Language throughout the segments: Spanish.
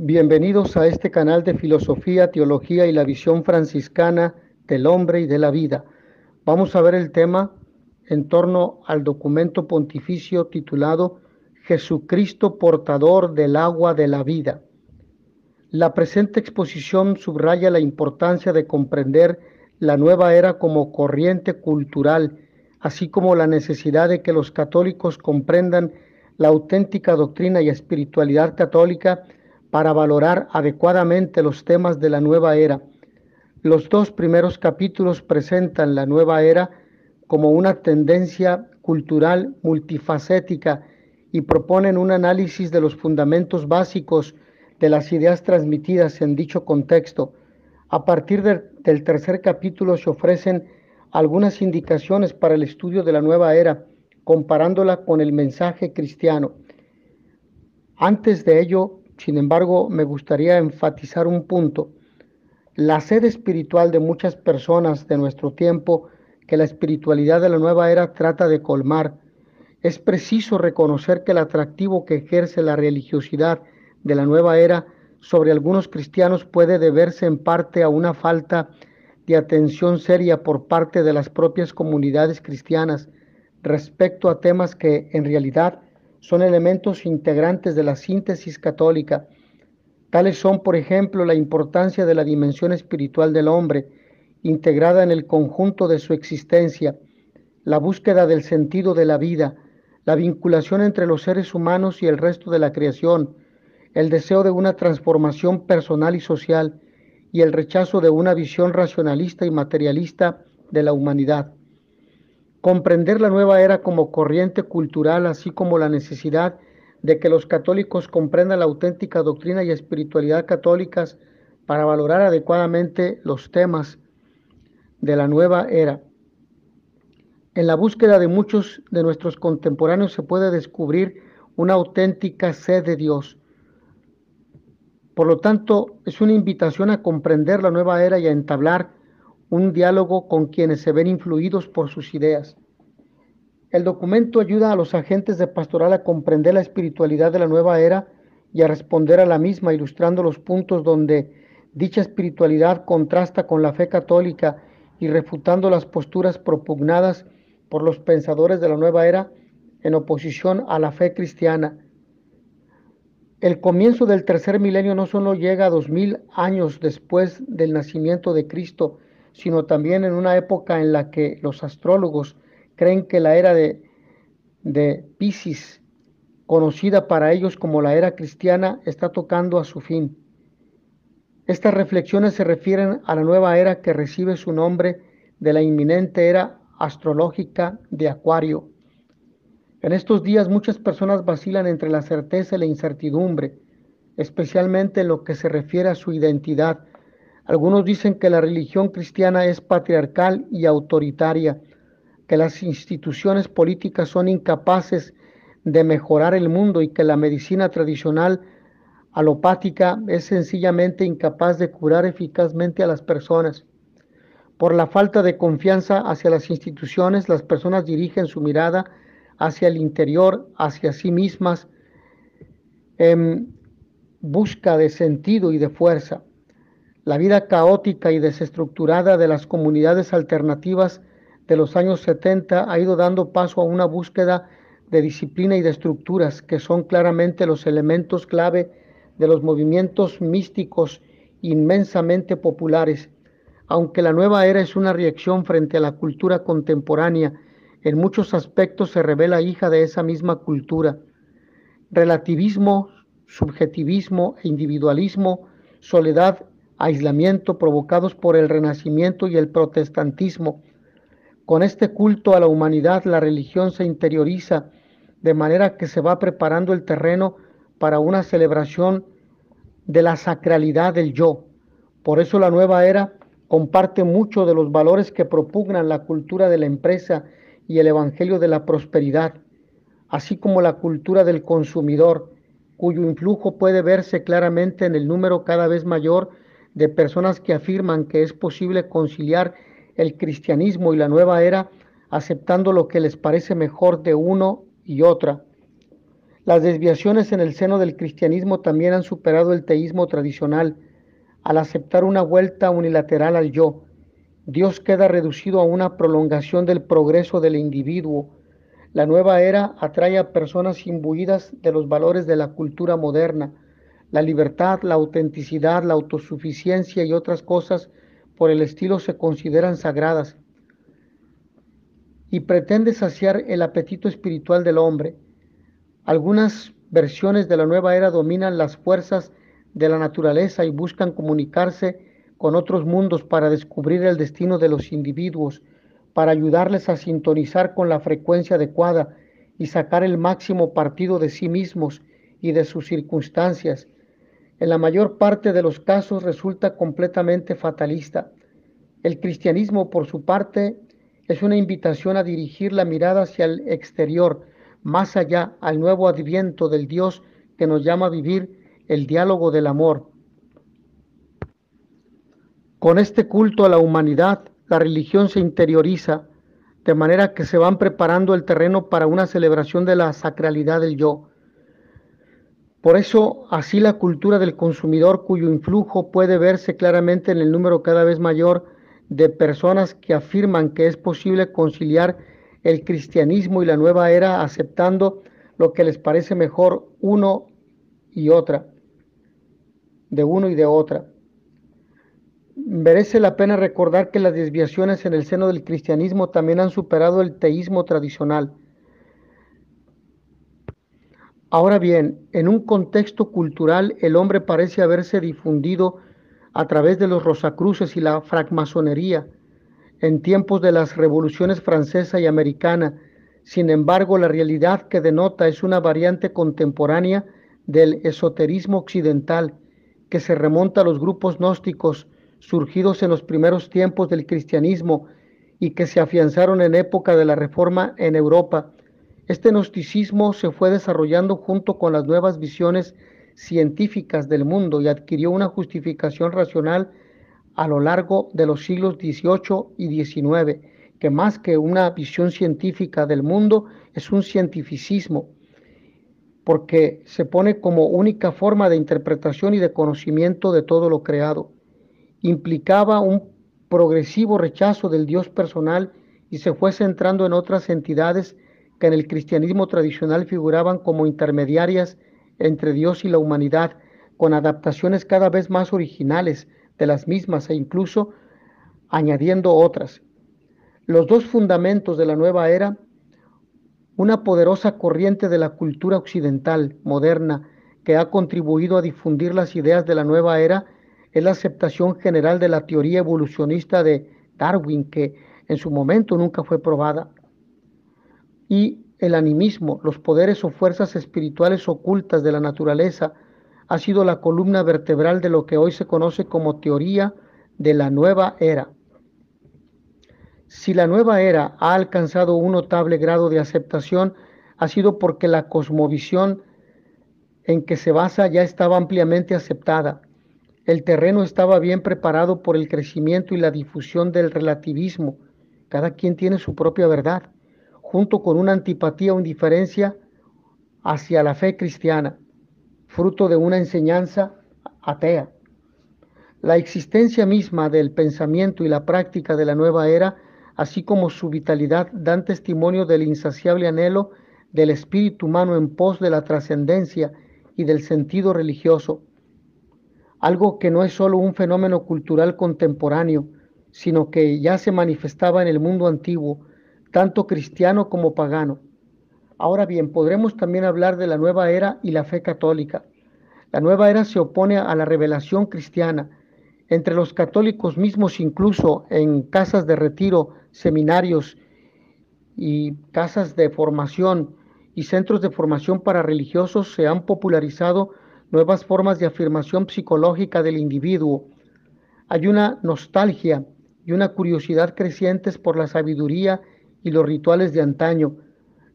Bienvenidos a este canal de filosofía, teología y la visión franciscana del hombre y de la vida. Vamos a ver el tema en torno al documento pontificio titulado Jesucristo portador del agua de la vida. La presente exposición subraya la importancia de comprender la nueva era como corriente cultural, así como la necesidad de que los católicos comprendan la auténtica doctrina y espiritualidad católica para valorar adecuadamente los temas de la nueva era. Los dos primeros capítulos presentan la nueva era como una tendencia cultural multifacética y proponen un análisis de los fundamentos básicos de las ideas transmitidas en dicho contexto. A partir del tercer capítulo se ofrecen algunas indicaciones para el estudio de la nueva era, comparándola con el mensaje cristiano. Antes de ello, sin embargo, me gustaría enfatizar un punto. La sed espiritual de muchas personas de nuestro tiempo que la espiritualidad de la nueva era trata de colmar, es preciso reconocer que el atractivo que ejerce la religiosidad de la nueva era sobre algunos cristianos puede deberse en parte a una falta de atención seria por parte de las propias comunidades cristianas respecto a temas que en realidad son elementos integrantes de la síntesis católica. Tales son, por ejemplo, la importancia de la dimensión espiritual del hombre, integrada en el conjunto de su existencia, la búsqueda del sentido de la vida, la vinculación entre los seres humanos y el resto de la creación, el deseo de una transformación personal y social y el rechazo de una visión racionalista y materialista de la humanidad. Comprender la nueva era como corriente cultural, así como la necesidad de que los católicos comprendan la auténtica doctrina y espiritualidad católicas para valorar adecuadamente los temas de la nueva era. En la búsqueda de muchos de nuestros contemporáneos se puede descubrir una auténtica sed de Dios. Por lo tanto, es una invitación a comprender la nueva era y a entablar un diálogo con quienes se ven influidos por sus ideas. El documento ayuda a los agentes de pastoral a comprender la espiritualidad de la nueva era y a responder a la misma, ilustrando los puntos donde dicha espiritualidad contrasta con la fe católica y refutando las posturas propugnadas por los pensadores de la nueva era en oposición a la fe cristiana. El comienzo del tercer milenio no solo llega a dos mil años después del nacimiento de Cristo, sino también en una época en la que los astrólogos creen que la era de, de Pisces, conocida para ellos como la era cristiana, está tocando a su fin. Estas reflexiones se refieren a la nueva era que recibe su nombre de la inminente era astrológica de Acuario. En estos días muchas personas vacilan entre la certeza y la incertidumbre, especialmente en lo que se refiere a su identidad, algunos dicen que la religión cristiana es patriarcal y autoritaria, que las instituciones políticas son incapaces de mejorar el mundo y que la medicina tradicional alopática es sencillamente incapaz de curar eficazmente a las personas. Por la falta de confianza hacia las instituciones, las personas dirigen su mirada hacia el interior, hacia sí mismas, en busca de sentido y de fuerza. La vida caótica y desestructurada de las comunidades alternativas de los años 70 ha ido dando paso a una búsqueda de disciplina y de estructuras que son claramente los elementos clave de los movimientos místicos inmensamente populares. Aunque la nueva era es una reacción frente a la cultura contemporánea, en muchos aspectos se revela hija de esa misma cultura. Relativismo, subjetivismo e individualismo, soledad aislamiento provocados por el Renacimiento y el protestantismo. Con este culto a la humanidad, la religión se interioriza, de manera que se va preparando el terreno para una celebración de la sacralidad del yo. Por eso la nueva era comparte mucho de los valores que propugnan la cultura de la empresa y el evangelio de la prosperidad, así como la cultura del consumidor, cuyo influjo puede verse claramente en el número cada vez mayor de personas que afirman que es posible conciliar el cristianismo y la nueva era aceptando lo que les parece mejor de uno y otra. Las desviaciones en el seno del cristianismo también han superado el teísmo tradicional al aceptar una vuelta unilateral al yo. Dios queda reducido a una prolongación del progreso del individuo. La nueva era atrae a personas imbuidas de los valores de la cultura moderna la libertad, la autenticidad, la autosuficiencia y otras cosas por el estilo se consideran sagradas y pretende saciar el apetito espiritual del hombre. Algunas versiones de la nueva era dominan las fuerzas de la naturaleza y buscan comunicarse con otros mundos para descubrir el destino de los individuos, para ayudarles a sintonizar con la frecuencia adecuada y sacar el máximo partido de sí mismos y de sus circunstancias en la mayor parte de los casos resulta completamente fatalista. El cristianismo, por su parte, es una invitación a dirigir la mirada hacia el exterior, más allá al nuevo adviento del Dios que nos llama a vivir el diálogo del amor. Con este culto a la humanidad, la religión se interioriza, de manera que se van preparando el terreno para una celebración de la sacralidad del yo. Por eso, así la cultura del consumidor cuyo influjo puede verse claramente en el número cada vez mayor de personas que afirman que es posible conciliar el cristianismo y la nueva era aceptando lo que les parece mejor uno y otra, de uno y de otra. Merece la pena recordar que las desviaciones en el seno del cristianismo también han superado el teísmo tradicional Ahora bien, en un contexto cultural el hombre parece haberse difundido a través de los rosacruces y la francmasonería en tiempos de las revoluciones francesa y americana. Sin embargo, la realidad que denota es una variante contemporánea del esoterismo occidental que se remonta a los grupos gnósticos surgidos en los primeros tiempos del cristianismo y que se afianzaron en época de la Reforma en Europa este gnosticismo se fue desarrollando junto con las nuevas visiones científicas del mundo y adquirió una justificación racional a lo largo de los siglos XVIII y XIX, que más que una visión científica del mundo es un cientificismo, porque se pone como única forma de interpretación y de conocimiento de todo lo creado. Implicaba un progresivo rechazo del Dios personal y se fue centrando en otras entidades que en el cristianismo tradicional figuraban como intermediarias entre Dios y la humanidad, con adaptaciones cada vez más originales de las mismas e incluso añadiendo otras. Los dos fundamentos de la nueva era, una poderosa corriente de la cultura occidental moderna que ha contribuido a difundir las ideas de la nueva era, es la aceptación general de la teoría evolucionista de Darwin, que en su momento nunca fue probada y el animismo, los poderes o fuerzas espirituales ocultas de la naturaleza, ha sido la columna vertebral de lo que hoy se conoce como teoría de la nueva era. Si la nueva era ha alcanzado un notable grado de aceptación, ha sido porque la cosmovisión en que se basa ya estaba ampliamente aceptada. El terreno estaba bien preparado por el crecimiento y la difusión del relativismo. Cada quien tiene su propia verdad junto con una antipatía o indiferencia hacia la fe cristiana, fruto de una enseñanza atea. La existencia misma del pensamiento y la práctica de la nueva era, así como su vitalidad, dan testimonio del insaciable anhelo del espíritu humano en pos de la trascendencia y del sentido religioso, algo que no es sólo un fenómeno cultural contemporáneo, sino que ya se manifestaba en el mundo antiguo, tanto cristiano como pagano. Ahora bien, podremos también hablar de la nueva era y la fe católica. La nueva era se opone a la revelación cristiana. Entre los católicos mismos, incluso en casas de retiro, seminarios y casas de formación y centros de formación para religiosos, se han popularizado nuevas formas de afirmación psicológica del individuo. Hay una nostalgia y una curiosidad crecientes por la sabiduría y los rituales de antaño,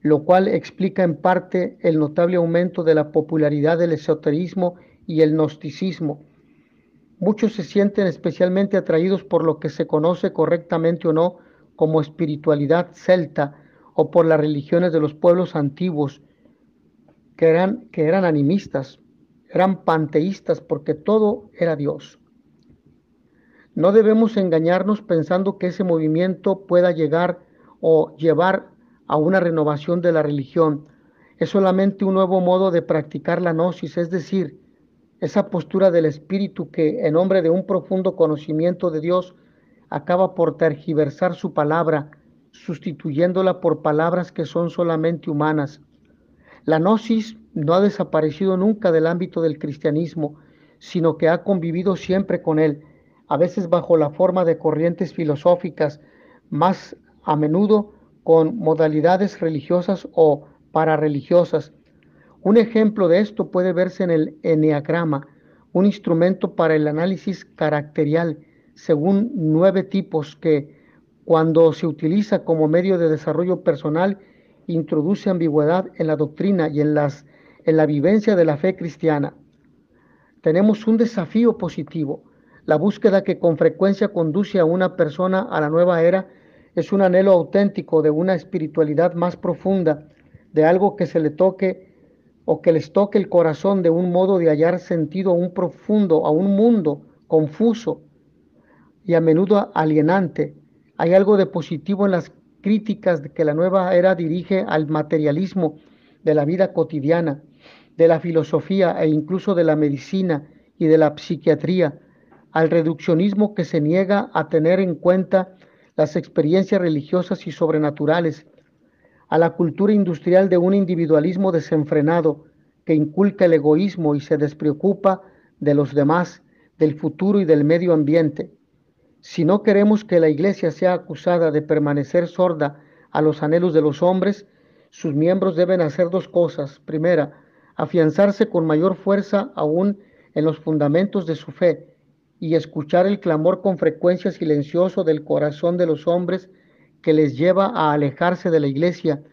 lo cual explica en parte el notable aumento de la popularidad del esoterismo y el gnosticismo. Muchos se sienten especialmente atraídos por lo que se conoce correctamente o no como espiritualidad celta o por las religiones de los pueblos antiguos, que eran, que eran animistas, eran panteístas, porque todo era Dios. No debemos engañarnos pensando que ese movimiento pueda llegar o llevar a una renovación de la religión. Es solamente un nuevo modo de practicar la gnosis, es decir, esa postura del espíritu que en nombre de un profundo conocimiento de Dios acaba por tergiversar su palabra, sustituyéndola por palabras que son solamente humanas. La gnosis no ha desaparecido nunca del ámbito del cristianismo, sino que ha convivido siempre con él, a veces bajo la forma de corrientes filosóficas más a menudo con modalidades religiosas o parareligiosas. Un ejemplo de esto puede verse en el eneagrama, un instrumento para el análisis caracterial, según nueve tipos que, cuando se utiliza como medio de desarrollo personal, introduce ambigüedad en la doctrina y en, las, en la vivencia de la fe cristiana. Tenemos un desafío positivo, la búsqueda que con frecuencia conduce a una persona a la nueva era es un anhelo auténtico de una espiritualidad más profunda, de algo que se le toque o que les toque el corazón de un modo de hallar sentido a un profundo, a un mundo confuso y a menudo alienante. Hay algo de positivo en las críticas que la nueva era dirige al materialismo de la vida cotidiana, de la filosofía e incluso de la medicina y de la psiquiatría, al reduccionismo que se niega a tener en cuenta las experiencias religiosas y sobrenaturales, a la cultura industrial de un individualismo desenfrenado que inculca el egoísmo y se despreocupa de los demás, del futuro y del medio ambiente. Si no queremos que la Iglesia sea acusada de permanecer sorda a los anhelos de los hombres, sus miembros deben hacer dos cosas. Primera, afianzarse con mayor fuerza aún en los fundamentos de su fe y escuchar el clamor con frecuencia silencioso del corazón de los hombres que les lleva a alejarse de la iglesia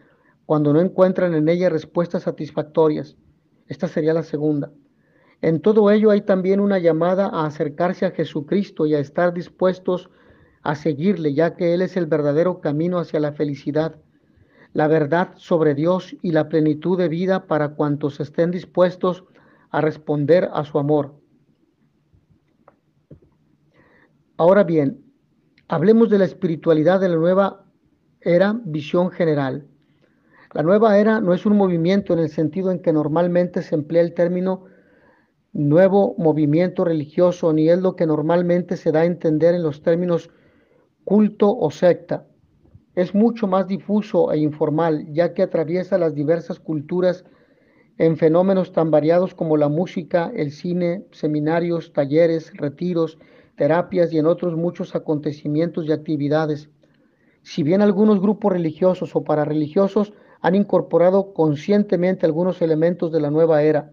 cuando no encuentran en ella respuestas satisfactorias. Esta sería la segunda. En todo ello hay también una llamada a acercarse a Jesucristo y a estar dispuestos a seguirle, ya que Él es el verdadero camino hacia la felicidad, la verdad sobre Dios y la plenitud de vida para cuantos estén dispuestos a responder a su amor. Ahora bien, hablemos de la espiritualidad de la nueva era, visión general. La nueva era no es un movimiento en el sentido en que normalmente se emplea el término nuevo movimiento religioso, ni es lo que normalmente se da a entender en los términos culto o secta. Es mucho más difuso e informal, ya que atraviesa las diversas culturas en fenómenos tan variados como la música, el cine, seminarios, talleres, retiros, terapias y en otros muchos acontecimientos y actividades. Si bien algunos grupos religiosos o religiosos... han incorporado conscientemente algunos elementos de la nueva era,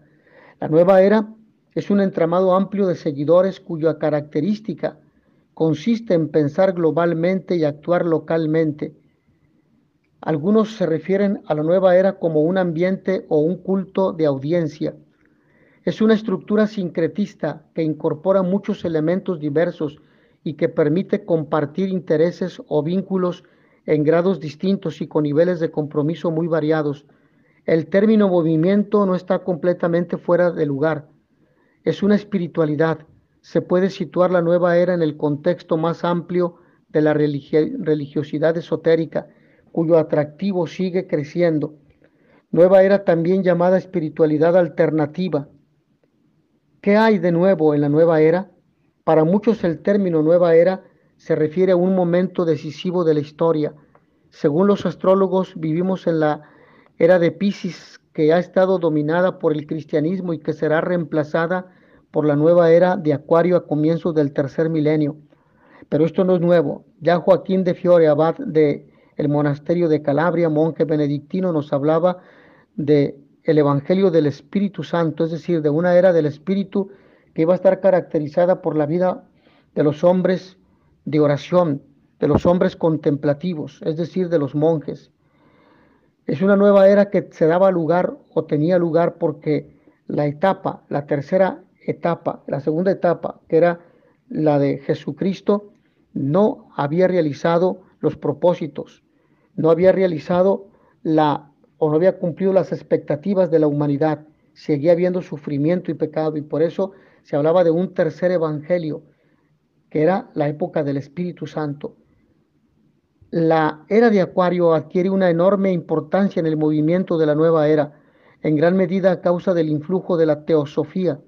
la nueva era es un entramado amplio de seguidores cuya característica consiste en pensar globalmente y actuar localmente. Algunos se refieren a la nueva era como un ambiente o un culto de audiencia. Es una estructura sincretista que incorpora muchos elementos diversos y que permite compartir intereses o vínculos en grados distintos y con niveles de compromiso muy variados. El término movimiento no está completamente fuera de lugar. Es una espiritualidad. Se puede situar la nueva era en el contexto más amplio de la religiosidad esotérica, cuyo atractivo sigue creciendo. Nueva era también llamada espiritualidad alternativa ¿Qué hay de nuevo en la nueva era? Para muchos el término nueva era se refiere a un momento decisivo de la historia. Según los astrólogos, vivimos en la era de Pisces, que ha estado dominada por el cristianismo y que será reemplazada por la nueva era de Acuario a comienzos del tercer milenio. Pero esto no es nuevo. Ya Joaquín de Fiore, abad del el monasterio de Calabria, monje benedictino, nos hablaba de el Evangelio del Espíritu Santo, es decir, de una era del Espíritu que iba a estar caracterizada por la vida de los hombres de oración, de los hombres contemplativos, es decir, de los monjes. Es una nueva era que se daba lugar o tenía lugar porque la etapa, la tercera etapa, la segunda etapa, que era la de Jesucristo, no había realizado los propósitos, no había realizado la o no había cumplido las expectativas de la humanidad. Seguía habiendo sufrimiento y pecado y por eso se hablaba de un tercer evangelio, que era la época del Espíritu Santo. La era de Acuario adquiere una enorme importancia en el movimiento de la nueva era, en gran medida a causa del influjo de la teosofía,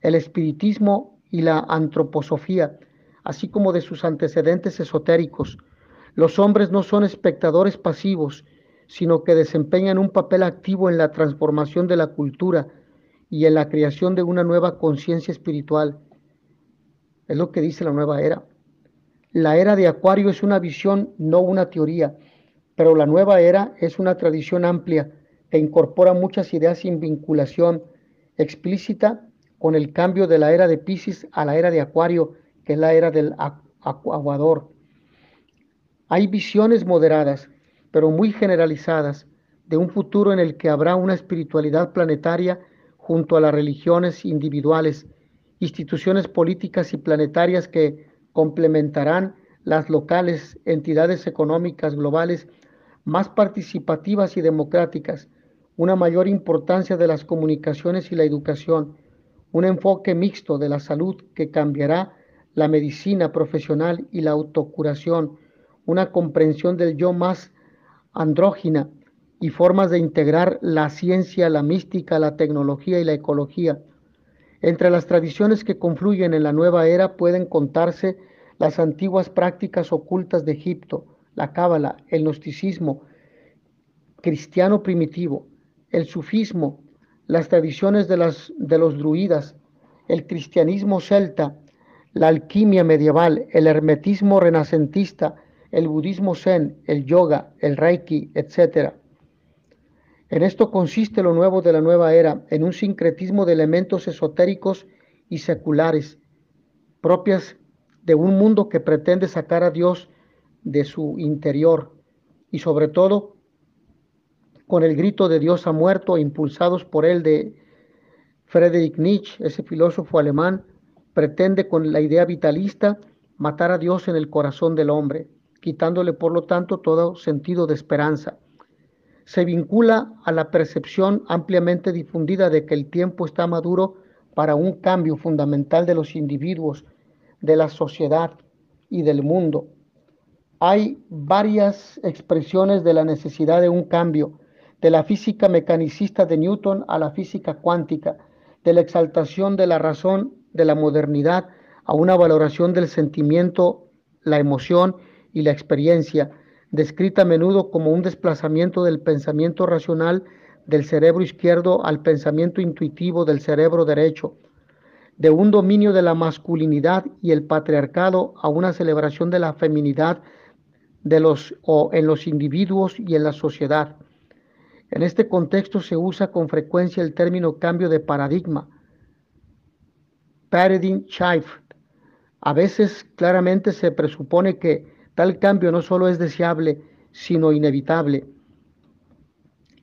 el espiritismo y la antroposofía, así como de sus antecedentes esotéricos. Los hombres no son espectadores pasivos, sino que desempeñan un papel activo en la transformación de la cultura y en la creación de una nueva conciencia espiritual. Es lo que dice la nueva era. La era de Acuario es una visión, no una teoría, pero la nueva era es una tradición amplia que incorpora muchas ideas sin vinculación explícita con el cambio de la era de Pisces a la era de Acuario, que es la era del aguador. Hay visiones moderadas, pero muy generalizadas, de un futuro en el que habrá una espiritualidad planetaria junto a las religiones individuales, instituciones políticas y planetarias que complementarán las locales, entidades económicas globales más participativas y democráticas, una mayor importancia de las comunicaciones y la educación, un enfoque mixto de la salud que cambiará la medicina profesional y la autocuración, una comprensión del yo más andrógina y formas de integrar la ciencia, la mística, la tecnología y la ecología. Entre las tradiciones que confluyen en la nueva era pueden contarse las antiguas prácticas ocultas de Egipto, la cábala, el gnosticismo cristiano primitivo, el sufismo, las tradiciones de, de los druidas, el cristianismo celta, la alquimia medieval, el hermetismo renacentista, el budismo zen, el yoga, el reiki, etc. En esto consiste lo nuevo de la nueva era, en un sincretismo de elementos esotéricos y seculares, propias de un mundo que pretende sacar a Dios de su interior y sobre todo con el grito de Dios ha muerto, impulsados por él de Friedrich Nietzsche, ese filósofo alemán, pretende con la idea vitalista matar a Dios en el corazón del hombre quitándole por lo tanto todo sentido de esperanza. Se vincula a la percepción ampliamente difundida de que el tiempo está maduro para un cambio fundamental de los individuos, de la sociedad y del mundo. Hay varias expresiones de la necesidad de un cambio, de la física mecanicista de Newton a la física cuántica, de la exaltación de la razón de la modernidad a una valoración del sentimiento, la emoción y la experiencia, descrita a menudo como un desplazamiento del pensamiento racional del cerebro izquierdo al pensamiento intuitivo del cerebro derecho, de un dominio de la masculinidad y el patriarcado a una celebración de la feminidad de los, o en los individuos y en la sociedad. En este contexto se usa con frecuencia el término cambio de paradigma, paradigm shift. A veces claramente se presupone que Tal cambio no solo es deseable, sino inevitable.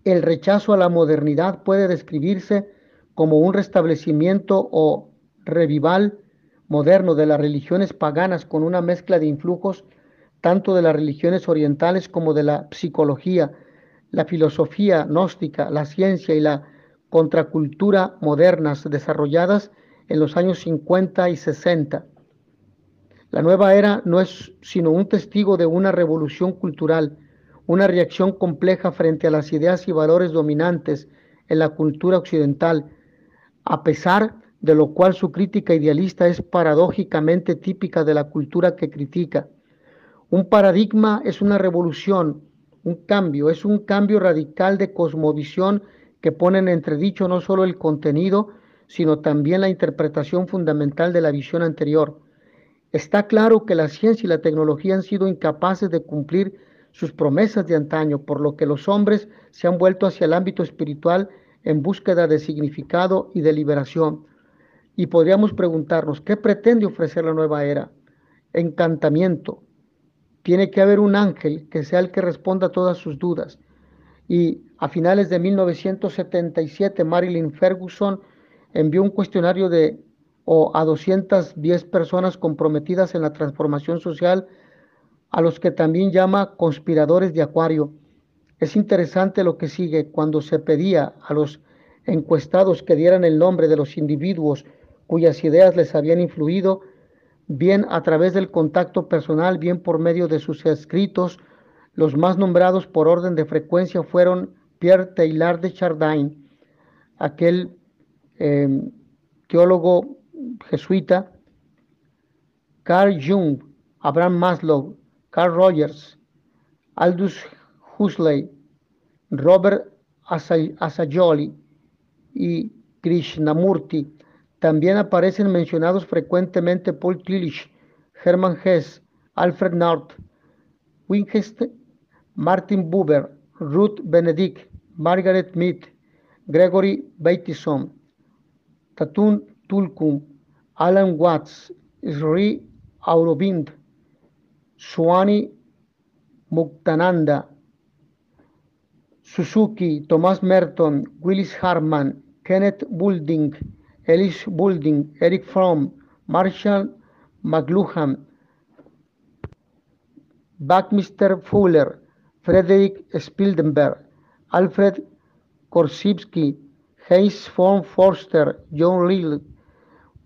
El rechazo a la modernidad puede describirse como un restablecimiento o revival moderno de las religiones paganas con una mezcla de influjos tanto de las religiones orientales como de la psicología, la filosofía gnóstica, la ciencia y la contracultura modernas desarrolladas en los años 50 y 60. La nueva era no es sino un testigo de una revolución cultural, una reacción compleja frente a las ideas y valores dominantes en la cultura occidental, a pesar de lo cual su crítica idealista es paradójicamente típica de la cultura que critica. Un paradigma es una revolución, un cambio, es un cambio radical de cosmovisión que pone en entredicho no solo el contenido, sino también la interpretación fundamental de la visión anterior. Está claro que la ciencia y la tecnología han sido incapaces de cumplir sus promesas de antaño, por lo que los hombres se han vuelto hacia el ámbito espiritual en búsqueda de significado y de liberación. Y podríamos preguntarnos, ¿qué pretende ofrecer la nueva era? Encantamiento. Tiene que haber un ángel que sea el que responda a todas sus dudas. Y a finales de 1977, Marilyn Ferguson envió un cuestionario de o a 210 personas comprometidas en la transformación social, a los que también llama conspiradores de Acuario. Es interesante lo que sigue cuando se pedía a los encuestados que dieran el nombre de los individuos cuyas ideas les habían influido, bien a través del contacto personal, bien por medio de sus escritos. Los más nombrados por orden de frecuencia fueron Pierre Teilhard de Chardin, aquel eh, teólogo jesuita, Carl Jung, Abraham Maslow, Carl Rogers, Aldous Huxley, Robert Asayoli y Krishnamurti. También aparecen mencionados frecuentemente Paul Tillich, Hermann Hess, Alfred North, Winchester, Martin Buber, Ruth Benedict, Margaret Mead, Gregory Bateson, Tatun Tulkum, Alan Watts, Sri Aurobind, Swami Muktananda, Suzuki, Thomas Merton, Willis Hartman, Kenneth Boulding, Ellis Boulding, Eric Fromm, Marshall McLuhan, Buckminster Fuller, Frederick Spildenberg, Alfred Korsibsky, Hayes von Forster, John Lille,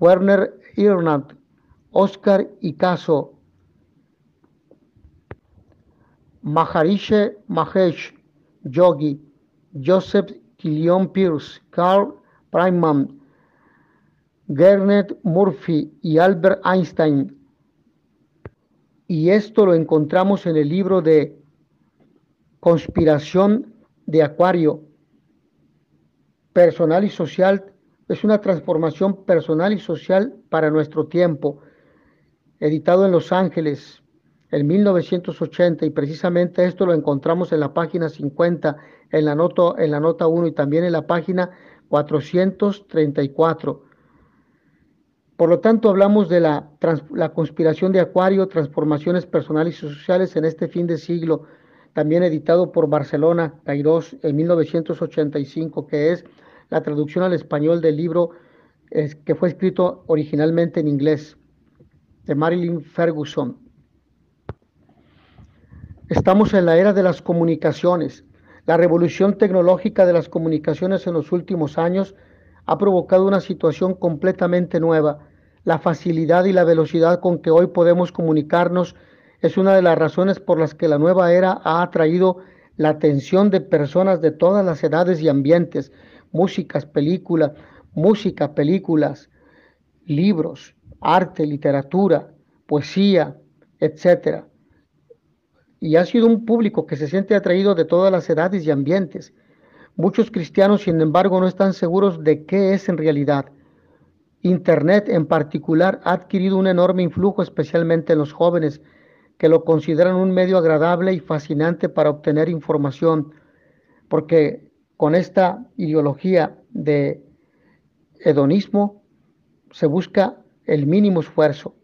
Werner Irnat, Oscar Icaso, Maharishi Mahesh Yogi, Joseph Killion Pierce, Carl Priman, Gernet Murphy y Albert Einstein. Y esto lo encontramos en el libro de Conspiración de Acuario, Personal y Social es una transformación personal y social para nuestro tiempo, editado en Los Ángeles en 1980 y precisamente esto lo encontramos en la página 50, en la nota, en la nota 1 y también en la página 434. Por lo tanto, hablamos de la, la conspiración de Acuario, transformaciones personales y sociales en este fin de siglo, también editado por Barcelona Cairós en 1985, que es la traducción al español del libro que fue escrito originalmente en inglés, de Marilyn Ferguson. Estamos en la era de las comunicaciones. La revolución tecnológica de las comunicaciones en los últimos años ha provocado una situación completamente nueva. La facilidad y la velocidad con que hoy podemos comunicarnos es una de las razones por las que la nueva era ha atraído la atención de personas de todas las edades y ambientes, músicas, películas, música, películas, libros, arte, literatura, poesía, etc. Y ha sido un público que se siente atraído de todas las edades y ambientes. Muchos cristianos, sin embargo, no están seguros de qué es en realidad. Internet en particular ha adquirido un enorme influjo, especialmente en los jóvenes, que lo consideran un medio agradable y fascinante para obtener información, porque con esta ideología de hedonismo se busca el mínimo esfuerzo,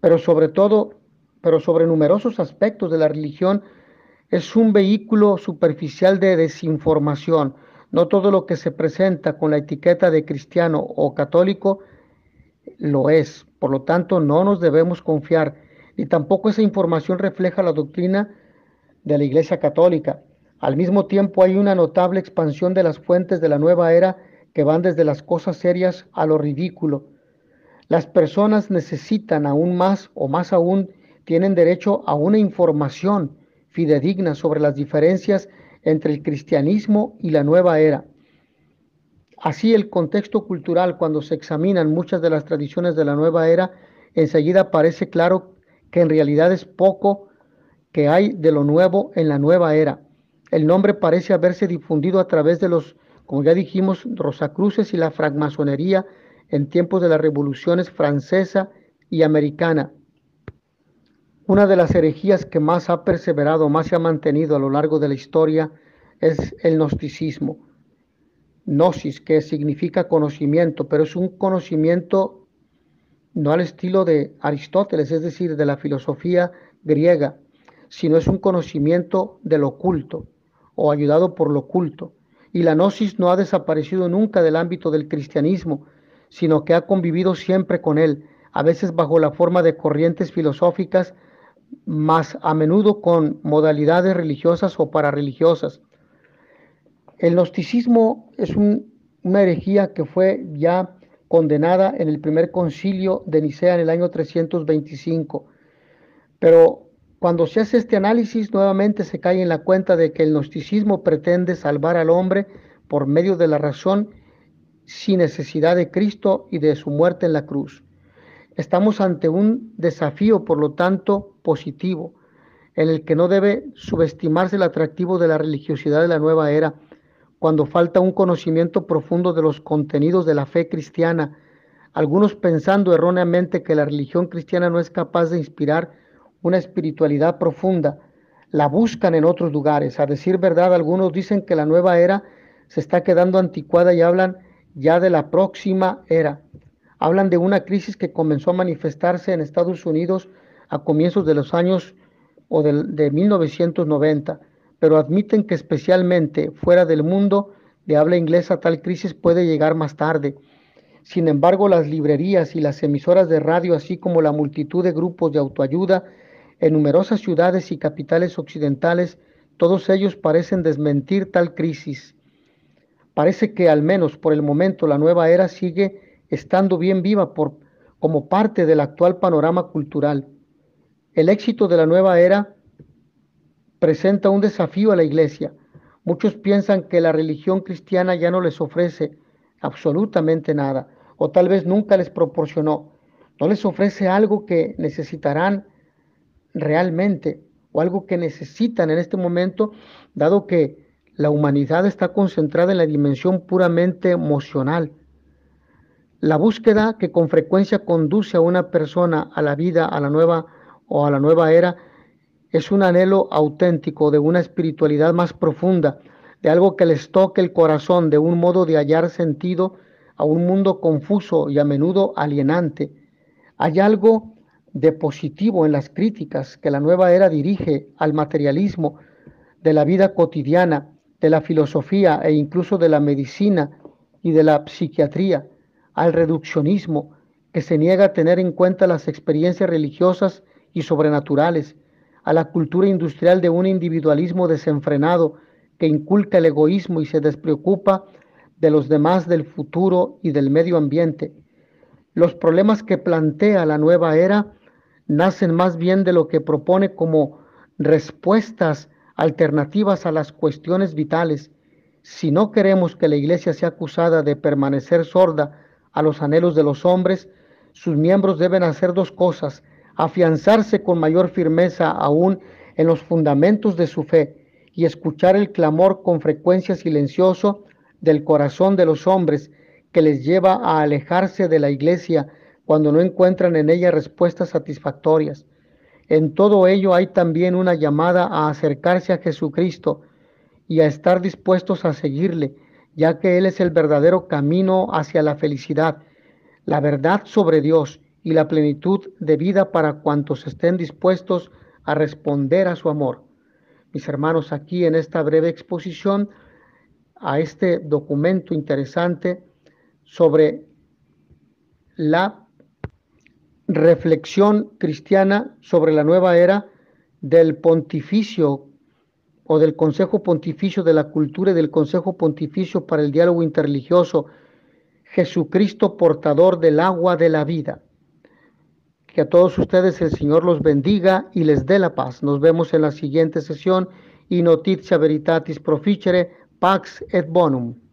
pero sobre todo, pero sobre numerosos aspectos de la religión es un vehículo superficial de desinformación. No todo lo que se presenta con la etiqueta de cristiano o católico lo es. Por lo tanto, no nos debemos confiar y tampoco esa información refleja la doctrina de la Iglesia Católica. Al mismo tiempo hay una notable expansión de las fuentes de la nueva era que van desde las cosas serias a lo ridículo. Las personas necesitan aún más o más aún tienen derecho a una información fidedigna sobre las diferencias entre el cristianismo y la nueva era. Así el contexto cultural, cuando se examinan muchas de las tradiciones de la nueva era, enseguida parece claro que en realidad es poco que hay de lo nuevo en la nueva era. El nombre parece haberse difundido a través de los, como ya dijimos, Rosacruces y la francmasonería en tiempos de las revoluciones francesa y americana. Una de las herejías que más ha perseverado, más se ha mantenido a lo largo de la historia es el gnosticismo. Gnosis, que significa conocimiento, pero es un conocimiento no al estilo de Aristóteles, es decir, de la filosofía griega, sino es un conocimiento del oculto o ayudado por lo oculto. Y la gnosis no ha desaparecido nunca del ámbito del cristianismo, sino que ha convivido siempre con él, a veces bajo la forma de corrientes filosóficas, más a menudo con modalidades religiosas o parareligiosas. El gnosticismo es una herejía que fue ya condenada en el primer concilio de Nicea en el año 325, pero cuando se hace este análisis, nuevamente se cae en la cuenta de que el gnosticismo pretende salvar al hombre por medio de la razón sin necesidad de Cristo y de su muerte en la cruz. Estamos ante un desafío, por lo tanto, positivo, en el que no debe subestimarse el atractivo de la religiosidad de la nueva era, cuando falta un conocimiento profundo de los contenidos de la fe cristiana, algunos pensando erróneamente que la religión cristiana no es capaz de inspirar una espiritualidad profunda, la buscan en otros lugares. A decir verdad, algunos dicen que la nueva era se está quedando anticuada y hablan ya de la próxima era. Hablan de una crisis que comenzó a manifestarse en Estados Unidos a comienzos de los años o de, de 1990, pero admiten que especialmente fuera del mundo de habla inglesa tal crisis puede llegar más tarde. Sin embargo, las librerías y las emisoras de radio, así como la multitud de grupos de autoayuda, en numerosas ciudades y capitales occidentales, todos ellos parecen desmentir tal crisis. Parece que al menos por el momento la nueva era sigue estando bien viva como parte del actual panorama cultural. El éxito de la nueva era presenta un desafío a la iglesia. Muchos piensan que la religión cristiana ya no les ofrece absolutamente nada, o tal vez nunca les proporcionó. No les ofrece algo que necesitarán realmente o algo que necesitan en este momento, dado que la humanidad está concentrada en la dimensión puramente emocional. La búsqueda que con frecuencia conduce a una persona a la vida, a la nueva o a la nueva era, es un anhelo auténtico de una espiritualidad más profunda, de algo que les toque el corazón, de un modo de hallar sentido a un mundo confuso y a menudo alienante. Hay algo de positivo en las críticas que la nueva era dirige al materialismo de la vida cotidiana, de la filosofía e incluso de la medicina y de la psiquiatría, al reduccionismo que se niega a tener en cuenta las experiencias religiosas y sobrenaturales, a la cultura industrial de un individualismo desenfrenado que inculca el egoísmo y se despreocupa de los demás, del futuro y del medio ambiente. Los problemas que plantea la nueva era nacen más bien de lo que propone como respuestas alternativas a las cuestiones vitales. Si no queremos que la Iglesia sea acusada de permanecer sorda a los anhelos de los hombres, sus miembros deben hacer dos cosas, afianzarse con mayor firmeza aún en los fundamentos de su fe y escuchar el clamor con frecuencia silencioso del corazón de los hombres que les lleva a alejarse de la iglesia cuando no encuentran en ella respuestas satisfactorias. En todo ello hay también una llamada a acercarse a Jesucristo y a estar dispuestos a seguirle, ya que Él es el verdadero camino hacia la felicidad, la verdad sobre Dios y la plenitud de vida para cuantos estén dispuestos a responder a su amor. Mis hermanos, aquí en esta breve exposición a este documento interesante sobre la reflexión cristiana sobre la nueva era del pontificio o del Consejo Pontificio de la Cultura y del Consejo Pontificio para el Diálogo Interreligioso, Jesucristo portador del agua de la vida. Que a todos ustedes el Señor los bendiga y les dé la paz. Nos vemos en la siguiente sesión y noticia veritatis proficere, pax et bonum.